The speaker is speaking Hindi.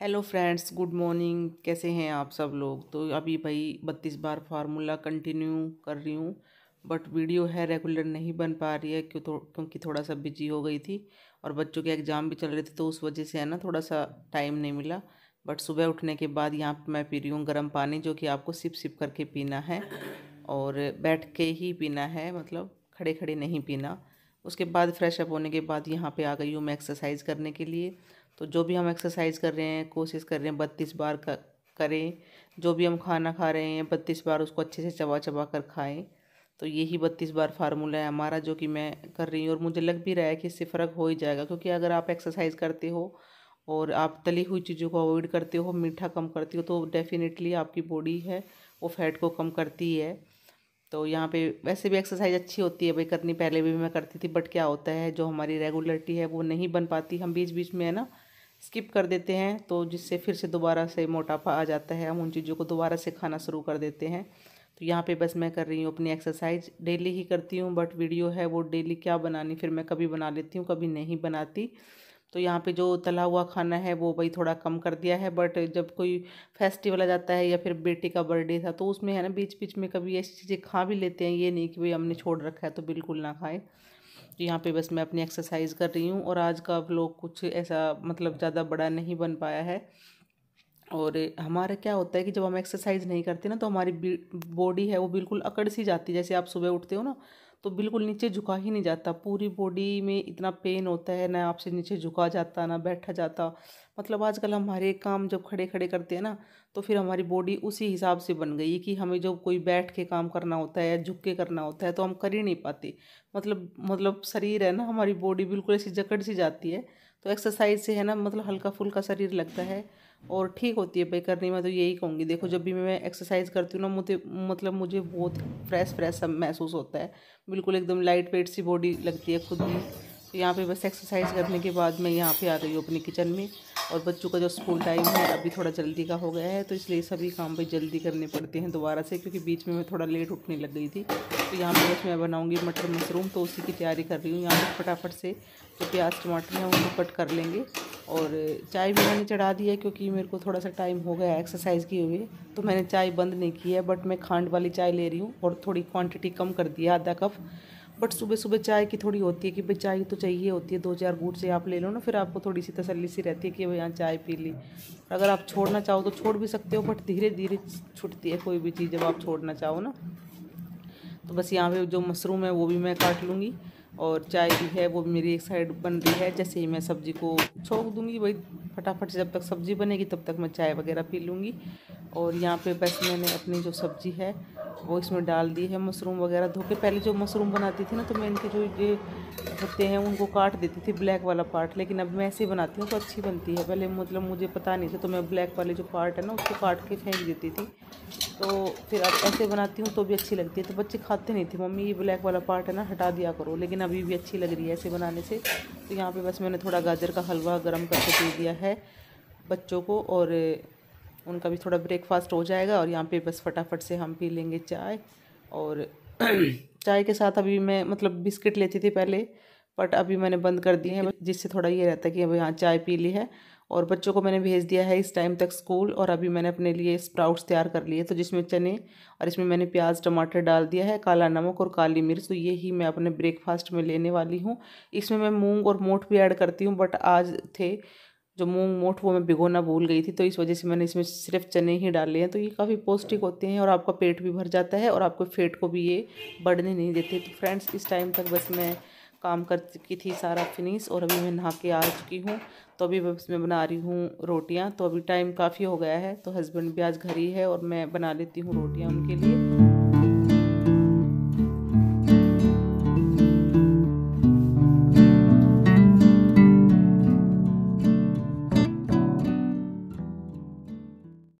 हेलो फ्रेंड्स गुड मॉर्निंग कैसे हैं आप सब लोग तो अभी भाई बत्तीस बार फार्मूला कंटिन्यू कर रही हूँ बट वीडियो है रेगुलर नहीं बन पा रही है क्यों तो, क्योंकि थोड़ा सा बिजी हो गई थी और बच्चों के एग्ज़ाम भी चल रहे थे तो उस वजह से है ना थोड़ा सा टाइम नहीं मिला बट सुबह उठने के बाद यहाँ पर मैं पी रही हूँ गर्म पानी जो कि आपको सिप सिप करके पीना है और बैठ के ही पीना है मतलब खड़े खड़े नहीं पीना उसके बाद फ्रेश अप होने के बाद यहाँ पे आ गई हूँ मैं एक्सरसाइज करने के लिए तो जो भी हम एक्सरसाइज कर रहे हैं कोशिश कर रहे हैं बत्तीस बार करें जो भी हम खाना खा रहे हैं बत्तीस बार उसको अच्छे से चबा चबा कर खाएँ तो यही बत्तीस बार फार्मूला है हमारा जो कि मैं कर रही हूँ और मुझे लग भी रहा है कि इससे फ़र्क हो ही जाएगा क्योंकि अगर आप एक्सरसाइज करते हो और आप तली हुई चीज़ों को अवॉइड करते हो मीठा कम करते हो तो डेफिनेटली आपकी बॉडी है वो फैट को कम करती है तो यहाँ पे वैसे भी एक्सरसाइज अच्छी होती है भाई करनी पहले भी मैं करती थी बट क्या होता है जो हमारी रेगुलरिटी है वो नहीं बन पाती हम बीच बीच में है ना स्किप कर देते हैं तो जिससे फिर से दोबारा से मोटापा आ जाता है हम उन चीज़ों को दोबारा से खाना शुरू कर देते हैं तो यहाँ पे बस मैं कर रही हूँ अपनी एक्सरसाइज डेली ही करती हूँ बट वीडियो है वो डेली क्या बनानी फिर मैं कभी बना लेती हूँ कभी नहीं बनाती तो यहाँ पे जो तला हुआ खाना है वो भाई थोड़ा कम कर दिया है बट जब कोई फेस्टिवल आ जाता है या फिर बेटे का बर्थडे था तो उसमें है ना बीच बीच में कभी ऐसी चीज़ें खा भी लेते हैं ये नहीं कि भाई हमने छोड़ रखा है तो बिल्कुल ना खाए तो यहाँ पे बस मैं अपनी एक्सरसाइज कर रही हूँ और आज का लोग कुछ ऐसा मतलब ज़्यादा बड़ा नहीं बन पाया है और हमारा क्या होता है कि जब हम एक्सरसाइज नहीं करते ना तो हमारी बॉडी है वो बिल्कुल अकड़ सी जाती है जैसे आप सुबह उठते हो ना तो बिल्कुल नीचे झुका ही नहीं जाता पूरी बॉडी में इतना पेन होता है ना आपसे नीचे झुका जाता ना बैठा जाता मतलब आजकल हमारे काम जब खड़े खड़े करते हैं ना तो फिर हमारी बॉडी उसी हिसाब से बन गई कि हमें जब कोई बैठ के काम करना होता है या झुक के करना होता है तो हम कर ही नहीं पाते मतलब मतलब शरीर है ना हमारी बॉडी बिल्कुल ऐसी जकड़ सी जाती है तो एक्सरसाइज से है ना मतलब हल्का फुल्का शरीर लगता है और ठीक होती है भाई करने में तो यही कहूँगी देखो जब भी मैं एक्सरसाइज करती हूँ ना मुझे मतलब मुझे बहुत फ्रेश फ्रेश सब महसूस होता है बिल्कुल एकदम लाइट वेट सी बॉडी लगती है खुद भी तो यहाँ पे बस एक्सरसाइज करने के बाद मैं यहाँ पे आ रही हूँ अपने किचन में और बच्चों का जो स्कूल टाइम है अभी थोड़ा जल्दी का हो गया है तो इसलिए सभी काम भी जल्दी करने पड़ते हैं दोबारा से क्योंकि बीच में मैं थोड़ा लेट उठने लग गई थी तो यहाँ पर बस मैं बनाऊँगी मटर मशरूम तो उसी की तैयारी कर रही हूँ यहाँ पर फटाफट से जो प्याज टमाटर हैं उनको कट कर लेंगे और चाय भी मैंने चढ़ा दी है क्योंकि मेरे को थोड़ा सा टाइम हो गया एक्सरसाइज किए हुए तो मैंने चाय बंद नहीं की है बट मैं खांड वाली चाय ले रही हूँ और थोड़ी क्वान्टिटी कम कर दी है आधा कप बट सुबह सुबह चाय की थोड़ी होती है कि भाई चाय तो चाहिए होती है दो चार घूट से आप ले लो ना फिर आपको थोड़ी सी तसल्ली सी रहती है कि भाई यहाँ चाय पी ली अगर आप छोड़ना चाहो तो छोड़ भी सकते हो बट धीरे धीरे छुटती है कोई भी चीज़ जब आप छोड़ना चाहो ना तो बस यहाँ पर जो मशरूम है वो भी मैं काट लूँगी और चाय भी है वो मेरी एक साइड बन रही है जैसे ही मैं सब्ज़ी को छोंक दूँगी भाई फटाफट से जब तक सब्ज़ी बनेगी तब तक मैं चाय वगैरह पी लूँगी और यहाँ पे बस मैंने अपनी जो सब्ज़ी है वो इसमें डाल दी है मशरूम वगैरह धो के पहले जो मशरूम बनाती थी ना तो मैं इनके जो ये होते हैं उनको काट देती थी ब्लैक वाला पार्ट लेकिन अब मैं ऐसे बनाती हूँ तो अच्छी बनती है पहले मतलब मुझे पता नहीं था तो मैं ब्लैक वाले जो पार्ट है ना उसको काट के फेंक देती थी तो फिर अब ऐसे बनाती हूँ तो भी अच्छी लगती है तो बच्चे खाते नहीं थे मम्मी ये ब्लैक वाला पार्ट है ना हटा दिया करो लेकिन अभी भी अच्छी लग रही है ऐसे बनाने से तो यहाँ पर बस मैंने थोड़ा गाजर का हलवा गर्म करके दे दिया है बच्चों को और उनका भी थोड़ा ब्रेकफास्ट हो जाएगा और यहाँ पे बस फटाफट से हम पी लेंगे चाय और चाय के साथ अभी मैं मतलब बिस्किट लेती थी पहले बट अभी मैंने बंद कर दिए हैं जिससे थोड़ा ये रहता है कि अब यहाँ चाय पी ली है और बच्चों को मैंने भेज दिया है इस टाइम तक स्कूल और अभी मैंने अपने लिए स्प्राउट्स तैयार कर लिए तो जिसमें चने और इसमें मैंने प्याज टमाटर डाल दिया है काला नमक और काली मिर्च तो ये ही मैं अपने ब्रेकफास्ट में लेने वाली हूँ इसमें मैं मूंग और मोठ भी ऐड करती हूँ बट आज थे जो मूंग मोठ वो मैं भिगोना भूल गई थी तो इस वजह से मैंने इसमें सिर्फ चने ही डाले हैं तो ये काफ़ी पौष्टिक होते हैं और आपका पेट भी भर जाता है और आपके फेट को भी ये बढ़ने नहीं देते तो फ्रेंड्स इस टाइम तक बस मैं काम कर चुकी थी सारा फिनिश और अभी मैं नहा के आ चुकी हूँ तो अभी बस मैं बना रही हूँ रोटियाँ तो अभी टाइम काफ़ी हो गया है तो हस्बैंड भी आज घर ही है और मैं बना लेती हूँ रोटियाँ उनके लिए